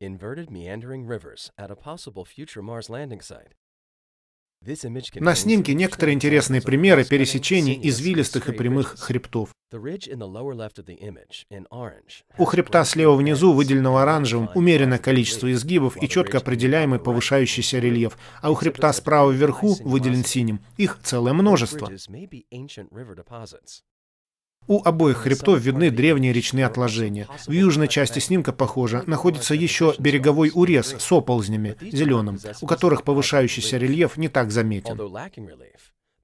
Inverted meandering rivers at a possible future Mars landing site. На снимке некоторые интересные примеры пересечений извилистых и прямых хребтов. У хребта слева внизу, выделенного оранжевым, умеренное количество изгибов и четко определяемый повышающийся рельеф, а у хребта справа вверху выделен синим. Их целое множество. У обоих хребтов видны древние речные отложения. В южной части снимка, похоже, находится еще береговой урез с оползнями, зеленым, у которых повышающийся рельеф не так заметен.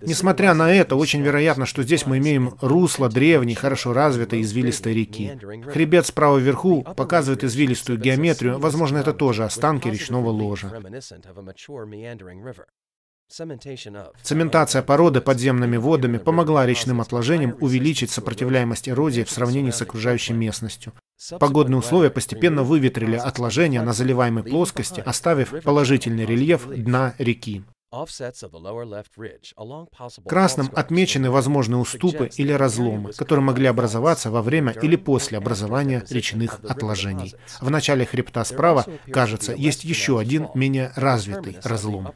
Несмотря на это, очень вероятно, что здесь мы имеем русло древней, хорошо развитой извилистой реки. Хребет справа вверху показывает извилистую геометрию, возможно, это тоже останки речного ложа. Uh, Цементация породы подземными водами помогла речным отложениям увеличить сопротивляемость эрозии в сравнении с окружающей местностью. Погодные условия постепенно выветрили отложения на заливаемой плоскости, оставив положительный рельеф дна реки. Красным отмечены возможные уступы или разломы, которые могли образоваться во время или после образования речных отложений. В начале хребта справа, кажется, есть еще один менее развитый разлом.